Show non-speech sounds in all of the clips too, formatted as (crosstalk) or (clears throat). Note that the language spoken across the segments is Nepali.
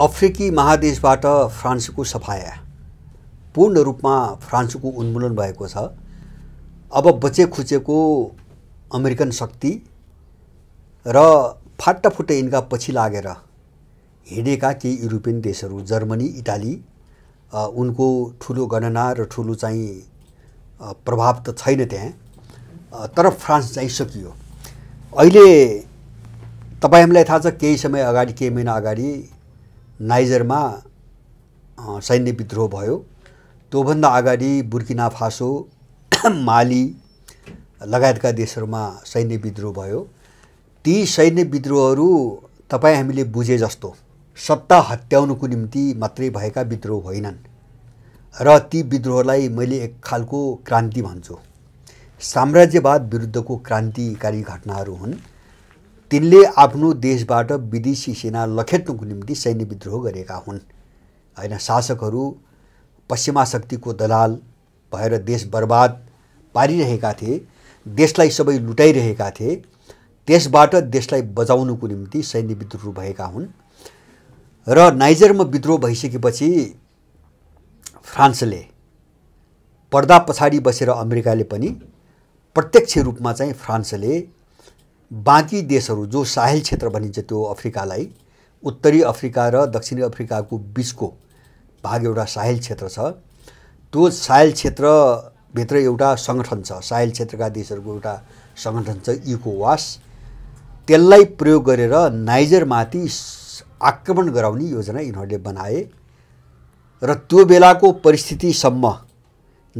अफ्रिकी महादेशबाट फ्रान्सको सफाया पूर्ण रूपमा फ्रान्सको उन्मूलन भएको छ अब बचे खुचेको अमेरिकन शक्ति र फाटाफुट्टा यिनका पछि लागेर हिँडेका केही युरोपियन देशहरू जर्मनी इटाली उनको ठुलो गणना र ठुलो चाहिँ प्रभाव त छैन त्यहाँ तर फ्रान्स चाहिँ सकियो अहिले तपाईँ हामीलाई थाहा छ केही समय अगाडि केही महिना अगाडि नाइजरमा सैन्य विद्रोह भयो त्योभन्दा अगाडि बुर्किना फासो (clears throat) माली लगायतका देशहरूमा सैन्य विद्रोह भयो ती सैन्य विद्रोहहरू तपाईँ हामीले बुझे जस्तो सत्ता हत्याउनुको निम्ति मात्रै भएका विद्रोह होइनन् र ती विद्रोहलाई मैले एक खालको क्रान्ति भन्छु साम्राज्यवाद विरुद्धको क्रान्तिकारी घटनाहरू हुन् तिनले आफ्नो देशबाट विदेशी सेना लखेट्नुको निम्ति सैन्य विद्रोह गरेका हुन् होइन शासकहरू पश्चिमा शक्तिको दलाल भएर देश बर्बाद पारिरहेका थिए देशलाई सबै लुटाइरहेका थिए त्यसबाट देशलाई बचाउनुको निम्ति सैन्य विद्रोह भएका हुन् र नाइजरमा विद्रोह भइसकेपछि फ्रान्सले पर्दा पछाडि बसेर अमेरिकाले पनि प्रत्यक्ष रूपमा चाहिँ फ्रान्सले बाँकी देशहरू जो साहेल क्षेत्र भनिन्छ त्यो अफ्रिकालाई उत्तरी अफ्रिका र दक्षिणी अफ्रिकाको बिचको भाग एउटा साहेल क्षेत्र छ त्यो साहेल क्षेत्रभित्र एउटा सङ्गठन छ साहेल क्षेत्रका देशहरूको एउटा सङ्गठन छ इकोवास त्यसलाई प्रयोग गरेर नाइजरमाथि आक्रमण गराउने योजना यिनीहरूले बनाए र त्यो बेलाको परिस्थितिसम्म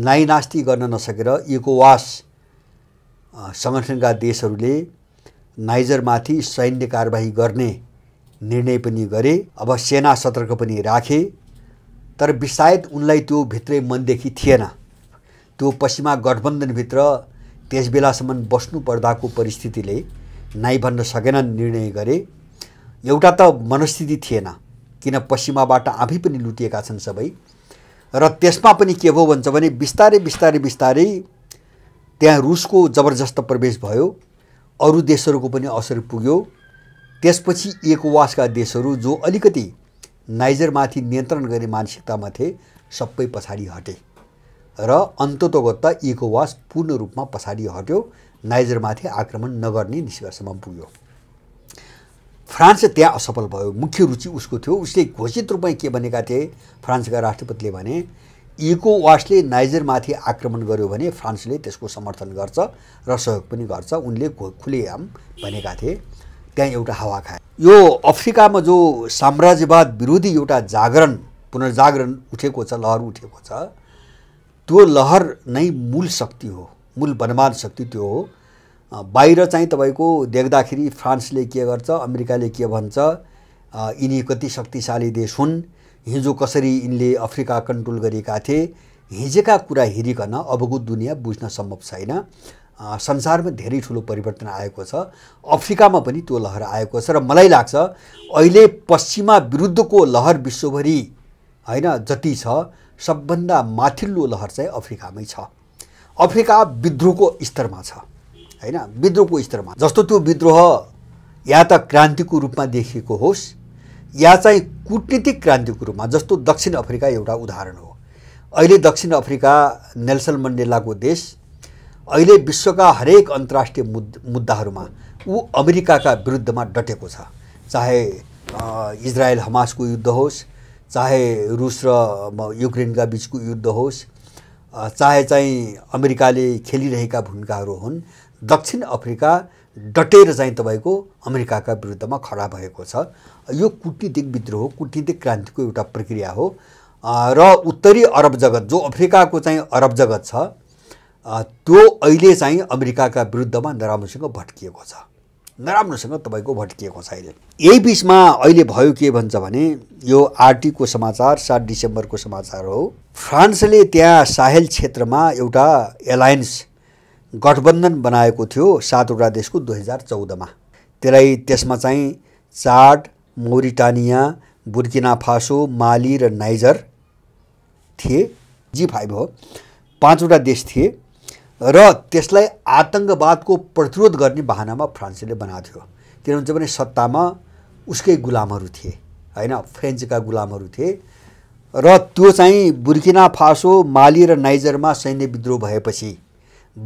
नाइनास्ती गर्न नसकेर इकोवास सङ्गठनका देशहरूले नाइजरमाथि सैन्य कारवाही गर्ने निर्णय पनि गरे अब सेना सतर्क पनि राखे तर बिसायद उनलाई त्यो भित्रै मनदेखि थिएन त्यो पश्चिमा गठबन्धनभित्र त्यस बेलासम्म बस्नु पर्दाको परिस्थितिले नाइ भन्न सकेनन् निर्णय गरे एउटा त मनस्थिति थिएन किन पश्चिमाबाट आफै पनि लुटिएका छन् सबै र त्यसमा पनि के भयो भन्छ भने बिस्तारै बिस्तारै बिस्तारै त्यहाँ रुसको जबरजस्त प्रवेश भयो अरू देशहरूको पनि असर पुग्यो त्यसपछि एकवासका देशहरू जो अलिकति नाइजरमाथि नियन्त्रण गर्ने मानसिकतामा थिए सबै पछाडि हटे र अन्ततोगत इकोवास पूर्ण रूपमा पछाडि हट्यो नाइजरमाथि आक्रमण नगर्ने निष्कर्षमा पुग्यो फ्रान्स त्यहाँ असफल भयो मुख्य रुचि उसको थियो उसले घोषित रूपमा के भनेका थिए फ्रान्सका राष्ट्रपतिले भने इकोवासले नाइजरमाथि आक्रमण गर्यो भने फ्रान्सले त्यसको समर्थन गर्छ र सहयोग पनि गर्छ उनले खुलेआम भनेका थिए त्यहाँ एउटा हावा खाए यो अफ्रिकामा जो साम्राज्यवाद विरोधी एउटा जागरण पुनर्जागरण उठेको छ लहर उठेको छ त्यो लहर नै मूल शक्ति हो मूल बनमान शक्ति त्यो हो बाहिर चाहिँ तपाईँको देख्दाखेरि फ्रान्सले के गर्छ अमेरिकाले के भन्छ यिनी कति शक्तिशाली देश हुन् हिजो कसरी यिनले अफ्रिका कन्ट्रोल गरेका थिए हिजेका कुरा हेरिकन अबको दुनियाँ बुझ्न सम्भव छैन संसारमा धेरै ठुलो परिवर्तन आएको छ अफ्रिकामा पनि त्यो लहर आएको छ र मलाई लाग्छ अहिले पश्चिमा विरुद्धको लहर विश्वभरि होइन जति छ सबभन्दा माथिल्लो लहर चाहिँ अफ्रिकामै छ अफ्रिका विद्रोहको स्तरमा छ होइन विद्रोहको स्तरमा जस्तो त्यो विद्रोह या त क्रान्तिको रूपमा देखिएको होस् या चाहिँ कुटनीतिक क्रान्तिको रूपमा जस्तो दक्षिण अफ्रिका एउटा उदाहरण हो अहिले दक्षिण अफ्रिका नेल्सन मण्डेलाको देश अहिले विश्वका हरेक अन्तर्राष्ट्रिय मुद् मुद्दाहरूमा ऊ अमेरिकाका विरुद्धमा डटेको छ चाहे इजरायल हमासको युद्ध होस् चाहे रुस र युक्रेनका बिचको युद्ध होस् चाहे चाहिँ अमेरिकाले खेलिरहेका भूमिकाहरू हुन् दक्षिण अफ्रिका डटेर चाहिँ तपाईँको अमेरिकाका विरुद्धमा खडा भएको छ यो कुटनीतिक विद्रोह कुटनीतिक क्रान्तिको एउटा प्रक्रिया हो र उत्तरी अरब जगत जो अफ्रिकाको चाहिँ अरब जगत छ त्यो अहिले चाहिँ अमेरिकाका विरुद्धमा नराम्रोसँग भट्किएको छ नराम्रोसँग तपाईँको भट्किएको छ अहिले यही बिचमा अहिले भयो के भन्छ भने यो आरटीको समाचार सात डिसेम्बरको समाचार हो फ्रान्सले त्यहाँ साहेल क्षेत्रमा एउटा एलायन्स गठबन्धन बनाएको थियो सातवटा देशको दुई हजार चौधमा त्यसलाई त्यसमा चाहिँ चाड मोरिटानिया बुर्किना फासो माली र नाइजर थिए जी फाइभ हो पाँचवटा देश थिए र त्यसलाई आतङ्कवादको प्रतिरोध गर्ने बाहनामा फ्रान्सले बनाएको थियो किनभने भने सत्तामा उसकै गुलामहरू थिए होइन फ्रेन्चका गुलामहरू थिए र त्यो चाहिँ बुर्किना फासो माली र नाइजरमा सैन्य विद्रोह भएपछि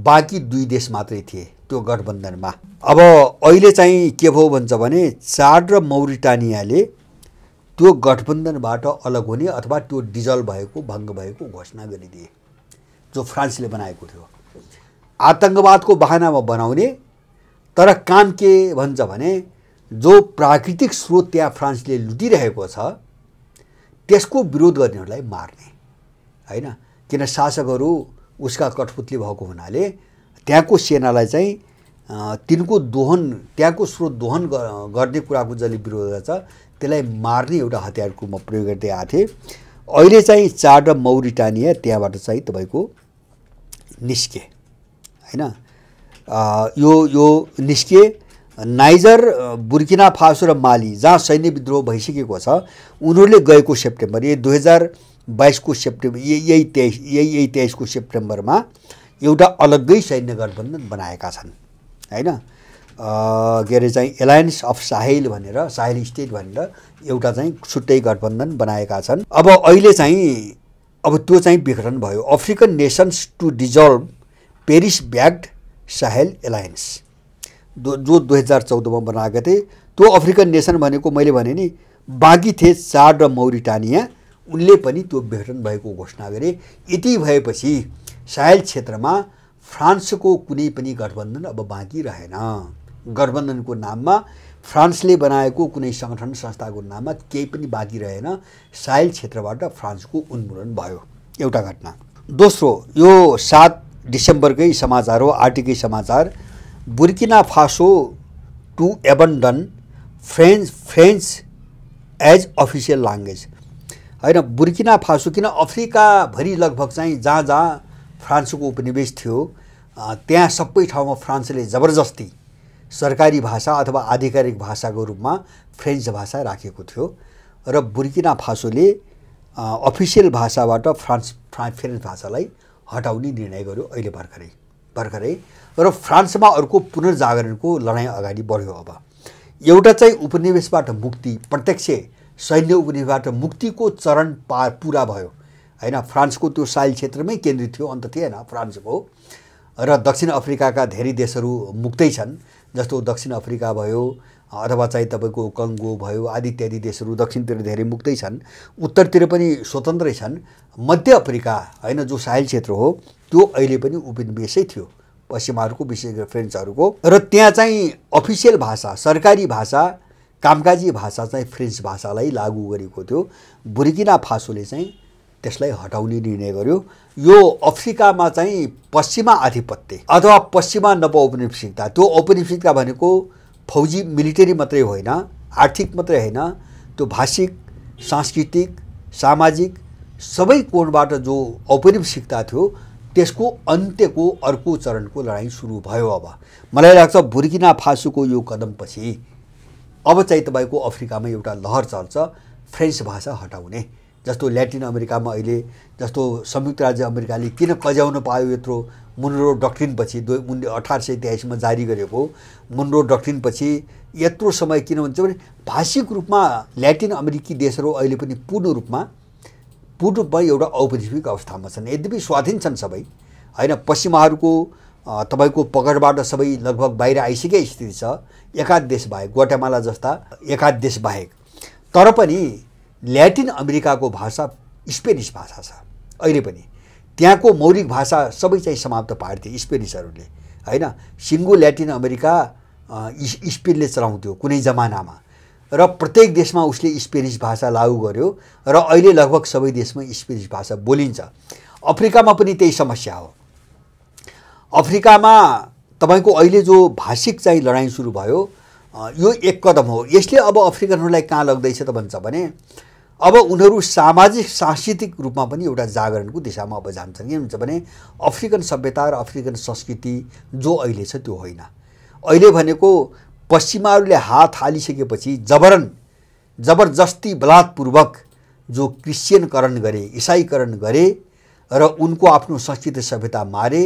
बाँकी दुई देश मात्रै थिए त्यो गठबन्धनमा अब अहिले चाहिँ के भयो भन्छ भने चाड र मौरिटानियाले त्यो गठबन्धनबाट अलग हुने अथवा त्यो डिजल भएको भङ्ग भएको घोषणा गरिदिए जो फ्रान्सले बनाएको थियो आतङ्कवादको बाहनामा बनाउने तर काम के भन्छ भने जो प्राकृतिक स्रोत त्यहाँ फ्रान्सले लुटिरहेको छ त्यसको विरोध गर्नेहरूलाई मार्ने होइन किन शासकहरू उसका कठपुतली भएको हुनाले त्यहाँको सेनालाई चाहिँ तिनको दोहन त्यहाँको स्रोत दोहन गर्ने कुराको जसले विरोध छ त्यसलाई मार्ने एउटा हतियारको म प्रयोग गर्दै आएको थिएँ अहिले चाहिँ चाड र मौरिटानिया त्यहाँबाट चाहिँ तपाईँको निस्के होइन यो यो निस्के नाइजर बुर्किना फासो र माली जहाँ सैन्य विद्रोह भइसकेको छ उनीहरूले गएको सेप्टेम्बर यो दुई हजार बाइसको सेप्टेम्बर यही यही तेइस यही यही तेइसको सेप्टेम्बरमा एउटा अलग्गै सैन्य गठबन्धन बनाएका छन् होइन के अरे चाहिँ एलायन्स अफ साहेल भनेर साहेल स्टेट भनेर एउटा चाहिँ छुट्टै गठबन्धन बनाएका छन् अब अहिले चाहिँ अब त्यो चाहिँ विघटन भयो African nations to dissolve Paris backed Sahel alliance जो जो दुई हजार चौधमा बनाएको थिएँ त्यो अफ्रिकन नेसन भनेको मैले भने नि बाँकी थिए चाड र मौरिटानिया उनले पनि त्यो विघटन भएको घोषणा गरे यति भएपछि सायल क्षेत्रमा फ्रान्सको कुनै पनि गठबन्धन अब बाँकी रहेन गठबन्धनको नाममा फ्रान्सले बनाएको कुनै सङ्गठन संस्थाको नाममा केही पनि बाँकी रहेन सायल क्षेत्रबाट फ्रान्सको उन्मूलन भयो एउटा घटना दोस्रो यो सात डिसेम्बरकै समाचार हो आर्टिकै समाचार Burkina Faso to abandon French French as official language होइन बुर्किना फासो किन अफ्रिकाभरि लगभग चाहिँ जहाँ जहाँ फ्रान्सको उपनिवेश थियो त्यहाँ सबै ठाउँमा फ्रान्सले जबरजस्ती सरकारी भाषा अथवा आधिकारिक भाषाको रूपमा फ्रेन्च भाषा राखेको थियो र बुर्किना फासोले अफिसियल भाषाबाट फ्रान्स फ्रा फ्रेन्च भाषालाई हटाउने निर्णय गर्यो अहिले भर्खरै भर्खरै र फ्रान्समा अर्को पुनर्जागरणको लडाइँ अगाडि बढ्यो अब एउटा चाहिँ उपनिवेशबाट मुक्ति प्रत्यक्ष सैन्य उग्रीबाट मुक्तिको चरण पा पुरा भयो होइन फ्रान्सको त्यो साइल क्षेत्रमै केन्द्रित थियो अन्त थिएन फ्रान्सको र दक्षिण अफ्रिकाका धेरै देशहरू मुक्तै छन् जस्तो दक्षिण अफ्रिका भयो अथवा चाहिँ तपाईँको कङ्गो भयो आदि इत्यादि देशहरू दक्षिणतिर धेरै मुक्तै छन् उत्तरतिर पनि स्वतन्त्रै छन् मध्य अफ्रिका होइन जो साहिल क्षेत्र हो त्यो अहिले पनि उपनिवेशै थियो पश्चिमाहरूको विशेष गरी फ्रेन्चहरूको र त्यहाँ चाहिँ अफिसियल भाषा सरकारी भाषा कामकाजी भाषा चाहिँ फ्रेन्च भाषालाई लागू गरेको थियो बुर्किना फासोले चाहिँ त्यसलाई हटाउने निर्णय गर्यो यो अफ्रिकामा चाहिँ पश्चिमा आधिपत्य अथवा पश्चिमा नव औपनिवेशिकता त्यो औपनिवेशिकता भनेको फौजी मिलिटरी मात्रै होइन आर्थिक मात्रै होइन त्यो भाषिक सांस्कृतिक सामाजिक सबै कोणबाट जो औपनिवेशिकता थियो त्यसको अन्त्यको अर्को चरणको लडाइँ सुरु भयो अब मलाई लाग्छ बुर्किना फासुको यो कदमपछि अब चाहिँ तपाईँको अफ्रिकामा एउटा लहर चल्छ फ्रेन्च भाषा हटाउने जस्तो ल्याटिन अमेरिकामा अहिले जस्तो संयुक्त राज्य अमेरिकाले किन कज्याउन पायो यत्रो मुनरो डक्ट्रिनपछि दुई उनले अठार सय तेइसमा जारी गरेको मुनरो डक्ट्रिनपछि यत्रो समय किन भन्छ भने भाषिक रूपमा ल्याटिन अमेरिकी देशहरू अहिले पनि पूर्ण रूपमा पूर्ण रूपमा एउटा औपनिवेशिक अवस्थामा छन् यद्यपि स्वाधीन छन् सबै होइन पश्चिमाहरूको तपाईँको पकडबाट सबै लगभग बाहिर आइसकेकै स्थिति छ एकाध देश बाहेक ग्वाटेमाला जस्ता एकाध देश बाहेक तर पनि ल्याटिन अमेरिकाको भाषा स्पेनिस भाषा छ अहिले पनि त्यहाँको मौलिक भाषा सबै चाहिँ समाप्त पार्थे स्पेनिसहरूले होइन सिङ्गो ल्याटिन अमेरिका स्पेनले चलाउँथ्यो कुनै जमानामा र प्रत्येक देशमा उसले स्पेनिस भाषा लागु गर्यो र अहिले लगभग सबै देशमा स्पेनिस भाषा बोलिन्छ अफ्रिकामा पनि त्यही समस्या हो अफ्रिकामा तपाईँको अहिले जो भाषिक चाहिँ लडाइँ सुरु भयो यो एक कदम हो यसले अब अफ्रिकनहरूलाई कहाँ लग्दैछ त भन्छ भने अब उनीहरू सामाजिक सांस्कृतिक रूपमा पनि एउटा जागरणको दिशामा अब जान्छन् के हुन्छ भने अफ्रिकन सभ्यता र अफ्रिकन संस्कृति जो अहिले छ त्यो होइन अहिले भनेको पश्चिमाहरूले हात हालिसकेपछि जबरन जबरजस्ती बलात्पूर्वक जो क्रिस्चियनकरण गरे इसाईकरण गरे र उनको आफ्नो संस्कृति सभ्यता मारे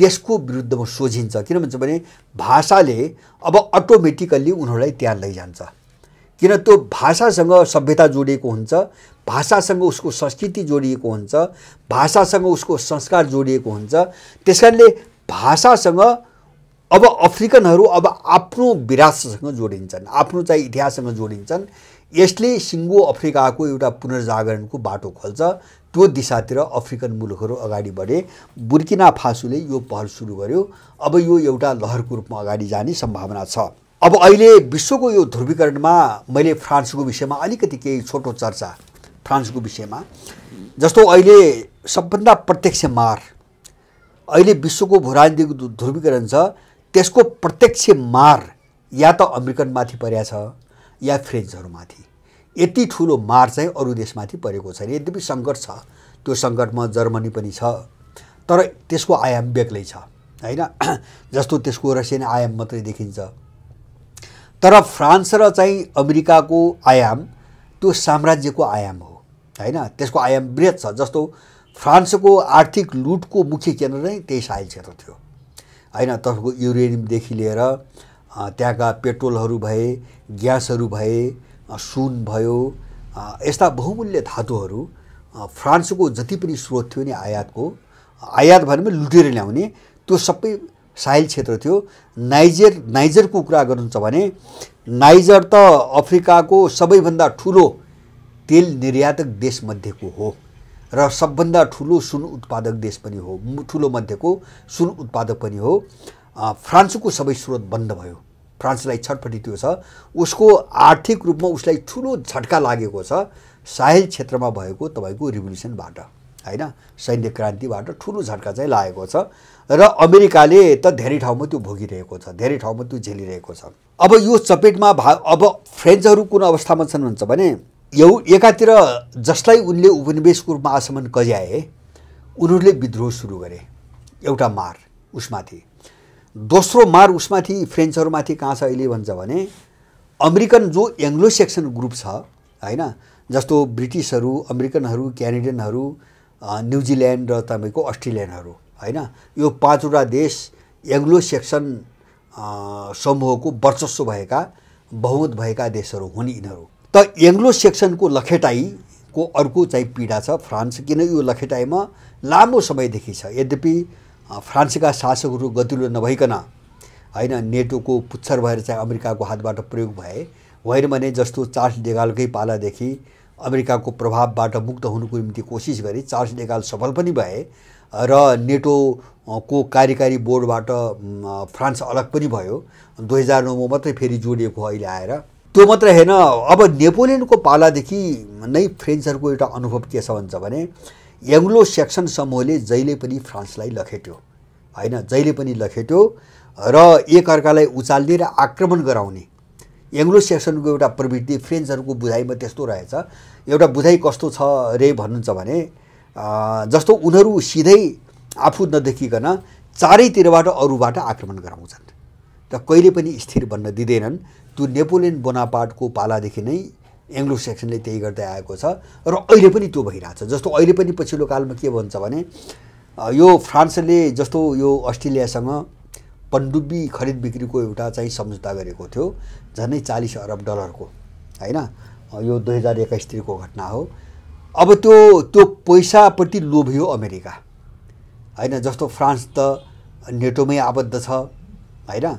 त्यसको विरुद्धमा सोझिन्छ किन भन्छ भने भाषाले अब अटोमेटिकल्ली उनीहरूलाई त्यहाँ लैजान्छ किन त्यो भाषासँग सभ्यता जोडिएको हुन्छ भाषासँग उसको संस्कृति जोडिएको हुन्छ भाषासँग उसको संस्कार जोडिएको हुन्छ त्यस कारणले भाषासँग अब अफ्रिकनहरू अब आफ्नो विरासतसँग जोडिन्छन् आफ्नो चाहिँ इतिहाससँग जोडिन्छन् यसले सिङ्गो अफ्रिकाको एउटा पुनर्जागरणको बाटो खोल्छ त्यो दिशातिर अफ्रिकन मुलुकहरू अगाडि बढे बुर्किना फासुले यो पहल सुरु गर्यो अब यो एउटा लहरको रूपमा अगाडि जाने सम्भावना छ अब अहिले विश्वको यो ध्रुवीकरणमा मैले फ्रान्सको विषयमा अलिकति केही छोटो चर्चा फ्रान्सको विषयमा जस्तो अहिले सबभन्दा प्रत्यक्ष मार अहिले विश्वको भूराजनीतिक ध्रुवीकरण छ त्यसको प्रत्यक्ष मार या त अमेरिकनमाथि परेको छ या फ्रेन्चहरूमाथि यति ठुलो मार चाहिँ अरू देशमाथि परेको छैन यद्यपि सङ्कट छ त्यो सङ्कटमा जर्मनी पनि छ तर त्यसको आयाम बेग्लै छ होइन (clears throat) जस्तो त्यसको रसियन आयाम मात्रै देखिन्छ तर फ्रान्स र चाहिँ अमेरिकाको आयाम त्यो साम्राज्यको आयाम हो होइन त्यसको आयाम वृहत छ जस्तो फ्रान्सको आर्थिक लुटको मुख्य केन्द्र नै त्यही साहिल क्षेत्र थियो होइन तपाईँको युरेनियमदेखि लिएर त्यहाँका पेट्रोलहरू भए ग्यासहरू भए सुन भयो यस्ता बहुमूल्य धातुहरू फ्रान्सको जति पनि स्रोत थियो नि आयातको आयात भने पनि लुटेर ल्याउने त्यो सबै साहिल क्षेत्र थियो नाइजर नाइजरको कुरा गर्नुहुन्छ भने नाइजर त अफ्रिकाको सबैभन्दा ठुलो तेल निर्यातक देशमध्येको हो र सबभन्दा ठुलो सुन उत्पादक देश पनि हो ठुलो मध्येको सुन उत्पादक पनि हो फ्रान्सको सबै स्रोत बन्द भयो फ्रान्सलाई त्यो छ उसको आर्थिक रूपमा उसलाई ठुलो झट्का लागेको छ साहेल क्षेत्रमा भएको तपाईँको रिभोल्युसनबाट होइन सैन्य क्रान्तिबाट ठुलो झट्का चाहिँ लागेको छ र अमेरिकाले त धेरै ठाउँमा त्यो भोगिरहेको छ धेरै ठाउँमा त्यो झेलिरहेको छ अब यो चपेटमा भा अब फ्रेन्चहरू कुन अवस्थामा छन् भन्छ भने यौ एकातिर जसलाई उनले उपनिवेशको रूपमा आसमन कज्याए उनीहरूले विद्रोह सुरु गरे एउटा मार उसमाथि दोस्रो मार उसमाथि फ्रेन्चहरूमाथि कहाँ छ अहिले भन्छ भने अमेरिकन जो एङ्ग्लो सेक्सन ग्रुप छ होइन जस्तो ब्रिटिसहरू अमेरिकनहरू क्यानेडियनहरू न्युजिल्यान्ड र तपाईँको अस्ट्रेलियनहरू होइन यो पाँचवटा देश एङ्ग्लो सेक्सन समूहको वर्चस्व भएका बहुमत भएका देशहरू हुन् यिनीहरू त एङ्ग्लो सेक्सनको लखेटाइको अर्को चाहिँ पीडा छ फ्रान्स किन यो लखेटाईमा लामो समयदेखि छ यद्यपि फ्रान्सका शासकहरू गतिलो नभइकन होइन नेटोको पुच्छर भएर चाहिँ अमेरिकाको हातबाट प्रयोग भए होइन भने जस्तो चार्ल्स डेगालकै पालादेखि अमेरिकाको प्रभावबाट मुक्त हुनुको निम्ति कोसिस गरे चार्ल्स डेगाल सफल पनि भए र नेटोको कार्यकारी बोर्डबाट फ्रान्स अलग पनि भयो दुई हजार नौमा मात्रै फेरि जोडिएको अहिले आएर त्यो मात्र होइन अब नेपोलियनको पालादेखि नै फ्रेन्चहरूको एउटा अनुभव के छ भन्छ भने एङ्ग्लो सेक्सन समूहले जहिले पनि फ्रान्सलाई लखेट्यो होइन जहिले पनि लखेट्यो र एकअर्कालाई उचाल्ने र आक्रमण गराउने एङ्ग्लो सेक्सनको एउटा प्रवृत्ति फ्रेन्चहरूको बुझाइमा त्यस्तो रहेछ एउटा बुझाइ कस्तो छ रे भन्नुहुन्छ भने जस्तो उनीहरू सिधै आफू नदेखिकन चारैतिरबाट अरूबाट आक्रमण गराउँछन् र कहिले पनि स्थिर बन्न दिँदैनन् त्यो नेपोलियन बोनापाटको पालादेखि नै एङ्ग्लो सेक्सनले त्यही गर्दै आएको छ र अहिले पनि त्यो भइरहेछ जस्तो अहिले पनि पछिल्लो कालमा के भन्छ भने यो फ्रान्सले जस्तो यो अस्ट्रेलियासँग पन्डुब्बी खरिद बिक्रीको एउटा चाहिँ सम्झौता गरेको थियो झन्डै चालिस अरब डलरको होइन यो दुई हजार एक्काइसतिरको घटना हो अब त्यो त्यो पैसाप्रति लोभियो अमेरिका होइन जस्तो फ्रान्स त नेटोमै आबद्ध छ होइन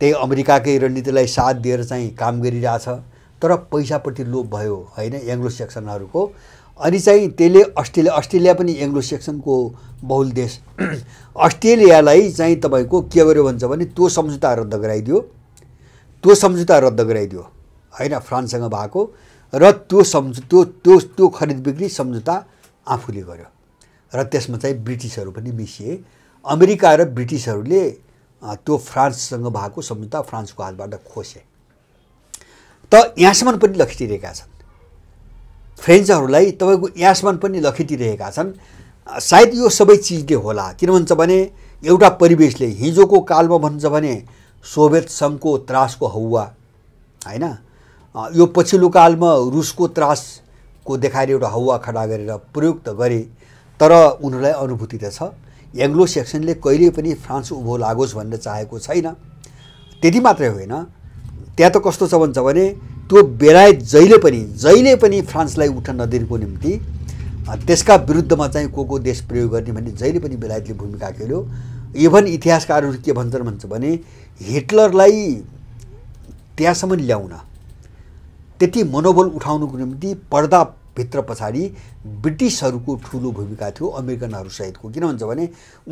त्यही अमेरिकाकै रणनीतिलाई साथ दिएर चाहिँ काम गरिरहेछ तर पैसाप्रति लोभ भयो होइन एङ्ग्लो सेक्सनहरूको अनि चाहिँ त्यसले अस्ट्रेलिया अस्ट्रेलिया पनि एङ्ग्लो सेक्सनको बहुल देश (clears throat) अस्ट्रेलियालाई चाहिँ तपाईँको के गर्यो भन्छ भने त्यो सम्झौता रद्द गराइदियो त्यो सम्झौता रद्द गराइदियो होइन फ्रान्ससँग भएको र त्यो सम्झ त्यो त्यो त्यो खरिद बिक्री सम्झौता आफूले गर्यो र त्यसमा चाहिँ ब्रिटिसहरू पनि मिसिए अमेरिका र ब्रिटिसहरूले त्यो फ्रान्ससँग भएको सम्झौता फ्रान्सको हातबाट खोसे त यहाँसम्म पनि लखेटिरहेका छन् फ्रेन्चहरूलाई तपाईँको यहाँसम्म पनि लखेटिरहेका छन् सायद यो सबै चिजले होला किन भन्छ भने एउटा परिवेशले हिजोको कालमा भन्छ भने सोभियत सङ्घको त्रासको हौवा होइन यो पछिल्लो कालमा रुसको त्रासको देखाएर एउटा हौवा खडा गरेर प्रयोग त गरे तर उनीहरूलाई अनुभूति त छ एङ्ग्लो सेक्सनले कहिले पनि फ्रान्स उभो लागोस् भन्ने चाहेको छैन त्यति मात्रै होइन त्यहाँ त कस्तो छ भन्छ भने त्यो बेलायत जहिले पनि जहिले पनि फ्रान्सलाई उठ्न नदिनुको निम्ति त्यसका विरुद्धमा चाहिँ को को देश प्रयोग गर्ने भन्ने जहिले पनि बेलायतले भूमिका खेल्यो इभन इतिहासकारहरू के भन्छन् भन्छ भने हिटलरलाई त्यहाँसम्म ल्याउन त्यति मनोबल उठाउनुको निम्ति भित्र पछाडि ब्रिटिसहरूको ठुलो भूमिका थियो अमेरिकनहरूसहितको किन भन्छ भने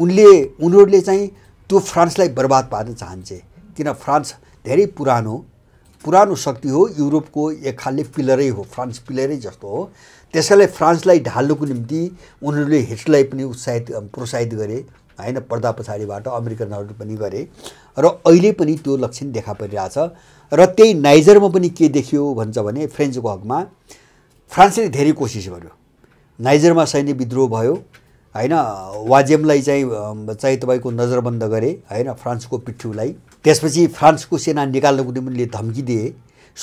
उनले उनीहरूले चाहिँ त्यो फ्रान्सलाई बर्बाद पार्न चाहन्छे किन फ्रान्स धेरै पुरानो पुरानो शक्ति हो युरोपको एक खाले पिलरै हो फ्रान्स पिलरै जस्तो हो त्यसैले फ्रान्सलाई ढाल्नुको निम्ति उनीहरूले हिटलाई पनि उत्साहित प्रोत्साहित गरे होइन पर्दा पछाडिबाट अमेरिकनहरू पनि गरे र अहिले पनि त्यो लक्षण देखा परिरहेछ र त्यही नाइजरमा पनि के देखियो भन्छ भने फ्रेन्चको हकमा फ्रान्सले धेरै कोसिस गर्यो नाइजरमा सैन्य विद्रोह भयो होइन वाजेमलाई चाहिँ चाहिँ तपाईँको नजरबन्द गरे होइन फ्रान्सको पिठ्युलाई त्यसपछि फ्रान्सको सेना निकाल्नको निम्ति धम्की दिए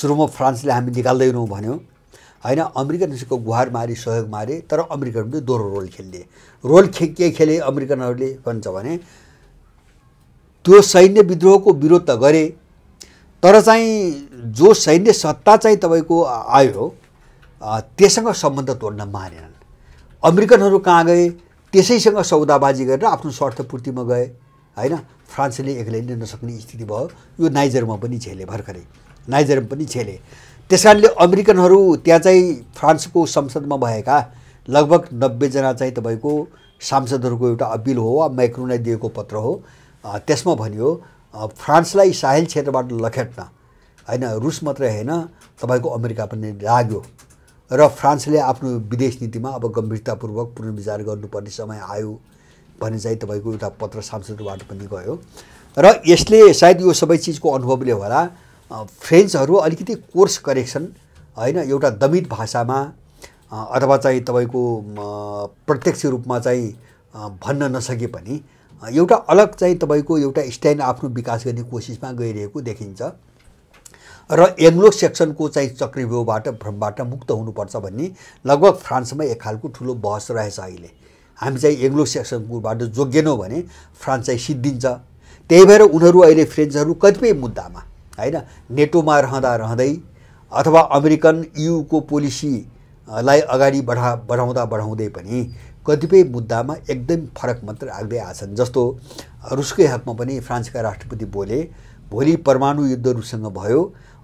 सुरुमा फ्रान्सले हामी निकाल्दैनौँ भन्यो होइन अमेरिकनको गुहार मारे सहयोग मारे तर अमेरिकनहरूले दोहोरो रोल खेलिदिए रोल खे के खेले अमेरिकनहरूले भन्छ भने त्यो सैन्य विद्रोहको विरोध त गरे तर चाहिँ जो सैन्य सत्ता चाहिँ तपाईँको आयो त्यससँग सम्बन्ध तोड्न मानेनन् अमेरिकनहरू कहाँ गए त्यसैसँग सौदाबाजी गरेर आफ्नो स्वार्थपूर्तिमा गए होइन फ्रान्सले एक्लै लिन नसक्ने स्थिति भयो यो नाइजरमा पनि झेले भर्खरै नाइजरमा पनि झेले त्यस कारणले अमेरिकनहरू त्यहाँ चाहिँ फ्रान्सको संसदमा भएका लगभग नब्बेजना चाहिँ तपाईँको सांसदहरूको एउटा अपिल हो वा माइक्रोनलाई दिएको पत्र हो त्यसमा भनियो फ्रान्सलाई साहेल क्षेत्रबाट लखेट्न होइन रुस मात्रै होइन तपाईँको अमेरिका पनि लाग्यो र फ्रान्सले आफ्नो विदेश नीतिमा अब गम्भीरतापूर्वक पुनर्विचार गर्नुपर्ने समय आयो भने चाहिँ तपाईँको एउटा पत्र सांसदबाट पनि गयो र यसले सायद यो सबै चिजको अनुभवले होला फ्रेन्चहरू अलिकति कोर्स करेक्सन होइन एउटा दमित भाषामा अथवा चाहिँ तपाईँको प्रत्यक्ष रूपमा चाहिँ भन्न नसके पनि एउटा अलग चाहिँ तपाईँको एउटा स्ट्यान्ड आफ्नो विकास गर्ने कोसिसमा गइरहेको देखिन्छ र एङ्ग्लो सेक्सनको चाहिँ चक्रव्यूहबाट भ्रमबाट मुक्त हुनुपर्छ भन्ने लगभग फ्रान्समा एक खालको ठुलो बहस रहेछ अहिले हामी चाहिँ एङ्ग्लो सेक्सनकोबाट जोगेनौँ भने फ्रान्स चाहिँ सिद्धिन्छ त्यही भएर उनीहरू अहिले फ्रेन्चहरू कतिपय मुद्दामा होइन नेटोमा रहँदा रहँदै अथवा अमेरिकन युको पोलिसीलाई अगाडि बढा बढाउँदा बढाउँदै पनि कतिपय मुद्दामा एकदम फरक मात्र आग्दै आएछन् जस्तो रुसकै हकमा पनि फ्रान्सका राष्ट्रपति बोले भोलि परमाणु युद्ध रुससँग भयो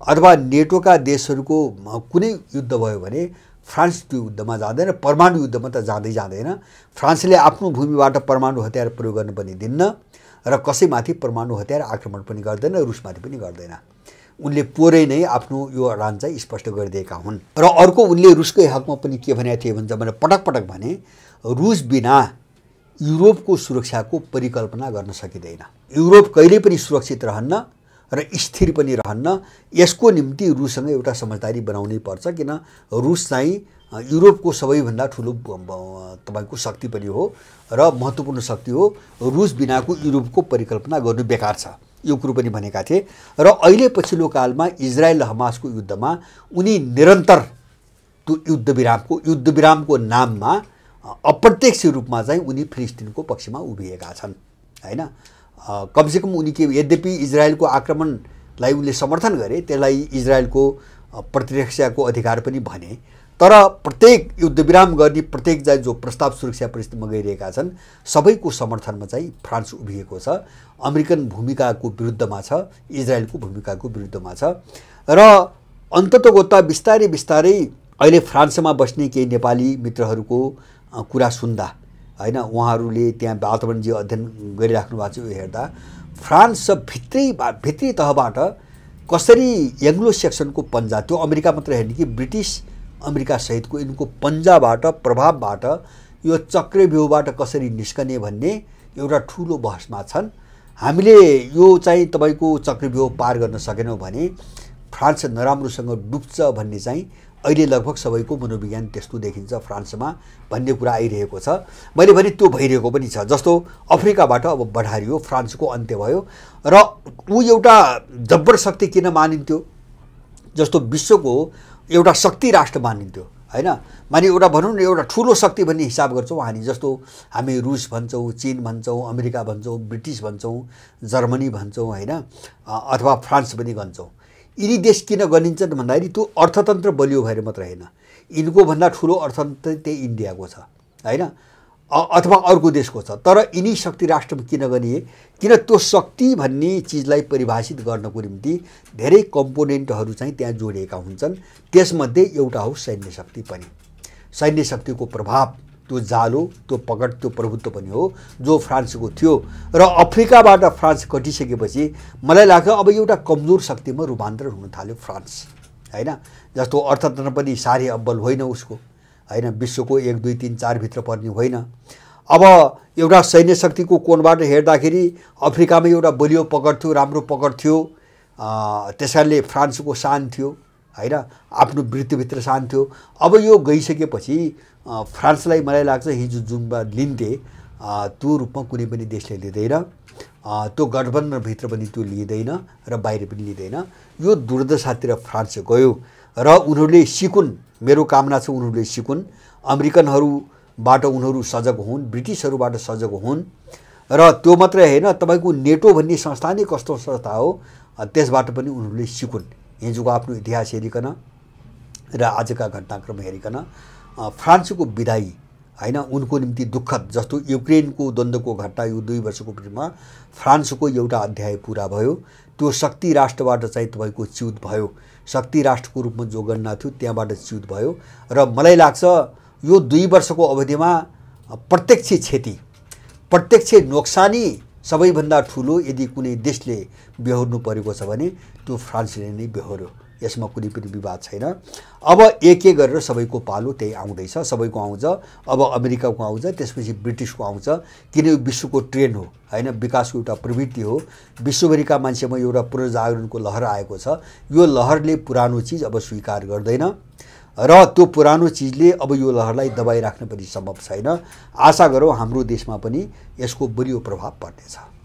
अथवा नेटोका देशहरूको कुनै युद्ध भयो भने फ्रान्स त्यो युद्धमा जाँदैन परमाणु युद्धमा त जाँदै जाँदैन फ्रान्सले आफ्नो भूमिबाट परमाणु हतियार प्रयोग गर्न पनि दिन्न र कसैमाथि परमाणु हतियार आक्रमण पनि गर्दैन रुसमाथि पनि गर्दैन उनले पोरै नै आफ्नो यो अडान चाहिँ स्पष्ट गरिदिएका हुन् र अर्को उनले रुसकै हकमा पनि के भनेको थिए भन्छ भने पटक पटक भने रुस बिना युरोपको सुरक्षाको परिकल्पना गर्न सकिँदैन युरोप कहिल्यै पनि सुरक्षित रहन्न र स्थिर पनि रहन्न यसको निम्ति रुससँग एउटा समझदारी बनाउनै पर्छ किन रुस चाहिँ युरोपको सबैभन्दा ठुलो तपाईँको शक्ति पनि हो र महत्त्वपूर्ण शक्ति हो रुस बिनाको युरोपको परिकल्पना गर्नु बेकार छ यो कुरो पनि भनेका थिए र अहिले पछिल्लो कालमा इजरायल हमासको युद्धमा उनी निरन्तर त्यो युद्धविरामको युद्धविरामको नाममा अप्रत्यक्ष रूपमा चाहिँ उनी फिलिस्टिनको पक्षमा उभिएका छन् होइन कमसेकम उनी के यद्यपि इजरायलको आक्रमणलाई उनले समर्थन गरे त्यसलाई इजरायलको प्रतिरक्षाको अधिकार पनि भने तर प्रत्येक युद्धविराम गर्ने प्रत्येक चाहिँ जो प्रस्ताव सुरक्षा परिस्थितिमा गइरहेका छन् सबैको समर्थनमा चाहिँ फ्रान्स उभिएको छ अमेरिकन भूमिकाको विरुद्धमा छ इजरायलको भूमिकाको विरुद्धमा छ र अन्ततगत बिस्तारै बिस्तारै अहिले फ्रान्समा बस्ने केही नेपाली मित्रहरूको कुरा सुन्दा होइन उहाँहरूले त्यहाँ वातावरण जे अध्ययन गरिराख्नु भएको छ हेर्दा फ्रान्स भित्रै भित्री तहबाट कसरी एङ्ग्लो सेक्सनको पन्जा त्यो अमेरिका मात्र हेर्ने कि ब्रिटिस अमेरिकासहितको यिनको पन्जाबाट प्रभावबाट यो चक्रव्यूहबाट कसरी निस्कने भन्ने एउटा ठुलो बहसमा छन् हामीले यो चाहिँ तपाईँको चक्रव्यूह पार गर्न सकेनौँ भने फ्रान्स नराम्रोसँग डुब्छ भन्ने चाहिँ अहिले लगभग सबैको मनोविज्ञान त्यस्तो देखिन्छ फ्रान्समा भन्ने कुरा आइरहेको छ मैले भने त्यो भइरहेको पनि छ जस्तो अफ्रिकाबाट अब बढारियो फ्रान्सको अन्त्य भयो र ऊ एउटा जब्बर शक्ति किन मानिन्थ्यो जस्तो विश्वको एउटा शक्ति राष्ट्र मानिन्थ्यो होइन माने एउटा भनौँ न एउटा ठुलो शक्ति भन्ने हिसाब गर्छौँ हामी जस्तो हामी रुस भन्छौँ चिन भन्छौँ अमेरिका भन्छौँ ब्रिटिस भन्छौँ जर्मनी भन्छौँ होइन अथवा फ्रान्स पनि भन्छौँ यिनी देश किन गनिन्छन् भन्दाखेरि त्यो अर्थतन्त्र बलियो भएर मात्र होइन यिनको भन्दा ठुलो अर्थतन्त्र त्यही इन्डियाको छ होइन अथवा अर्को देशको छ तर यिनी शक्ति राष्ट्र किन गनिए किन त्यो शक्ति भन्ने चिजलाई परिभाषित गर्नको निम्ति धेरै कम्पोनेन्टहरू चाहिँ त्यहाँ जोडिएका हुन्छन् त्यसमध्ये एउटा हो सैन्य शक्ति पनि सैन्य शक्तिको प्रभाव त्यो जालो त्यो पकड त्यो प्रभुत्व पनि हो जो फ्रान्सको थियो र अफ्रिकाबाट फ्रान्स कटिसकेपछि मलाई लाग्छ अब एउटा कमजोर शक्तिमा रूपान्तरण हुन थाल्यो फ्रान्स होइन जस्तो अर्थतन्त्र पनि साह्रै अब्बल होइन उसको होइन विश्वको एक दुई तिन चारभित्र पर्ने होइन अब एउटा सैन्य शक्तिको कोणबाट हेर्दाखेरि अफ्रिकामा एउटा बलियो पकड थियो राम्रो पकड थियो त्यस कारणले फ्रान्सको शान थियो होइन आफ्नो वृत्तिभित्र सान्थ्यो अब यो गइसकेपछि फ्रान्सलाई मलाई लाग्छ हिजो जुम्बा लिन्थे त्यो रूपमा कुनै पनि देशले लिँदैन त्यो गठबन्धनभित्र पनि त्यो लिँदैन र बाहिर पनि लिँदैन यो दुर्दशातिर फ्रान्स गयो र उनीहरूले सिकुन् मेरो कामना छ उनीहरूले सिकुन् अमेरिकनहरूबाट उनीहरू सजग हुन् ब्रिटिसहरूबाट सजग हुन् र त्यो मात्रै होइन तपाईँको नेटो भन्ने संस्था नै कस्तो संस्था हो त्यसबाट पनि उनीहरूले सिकुन् हिजोको आफ्नो इतिहास हेरिकन र आजका घटनाक्रम हेरिकन फ्रान्सको विदाई होइन उनको निम्ति दुःखद जस्तो युक्रेनको द्वन्द्वको घटना यो दुई वर्षको पिरियडमा फ्रान्सको एउटा अध्याय पुरा भयो त्यो शक्ति राष्ट्रबाट चाहिँ तपाईँको च्युत भयो शक्ति राष्ट्रको रूपमा जो गणना थियो त्यहाँबाट च्युत भयो र मलाई लाग्छ यो दुई वर्षको अवधिमा प्रत्यक्ष क्षति प्रत्यक्ष नोक्सानी सबैभन्दा ठुलो यदि कुनै देशले बेहोर्नु परेको छ भने त्यो फ्रान्सले नै बेहोर्यो यसमा कुनै पनि विवाद छैन अब एक एक गरेर सबैको पालो त्यही आउँदैछ सबैको आउँछ अब अमेरिकाको आउँछ त्यसपछि ब्रिटिसको आउँछ किन यो विश्वको ट्रेन हो होइन विकासको एउटा प्रवृत्ति हो विश्वभरिका मान्छेमा एउटा पुनर्जागरणको लहर आएको छ यो लहरले पुरानो चिज अब स्वीकार गर्दैन र त्यो पुरानो चिजले अब यो लहरलाई दबाइराख्न पनि सम्भव छैन आशा गरौँ हाम्रो देशमा पनि यसको बलियो प्रभाव पर्नेछ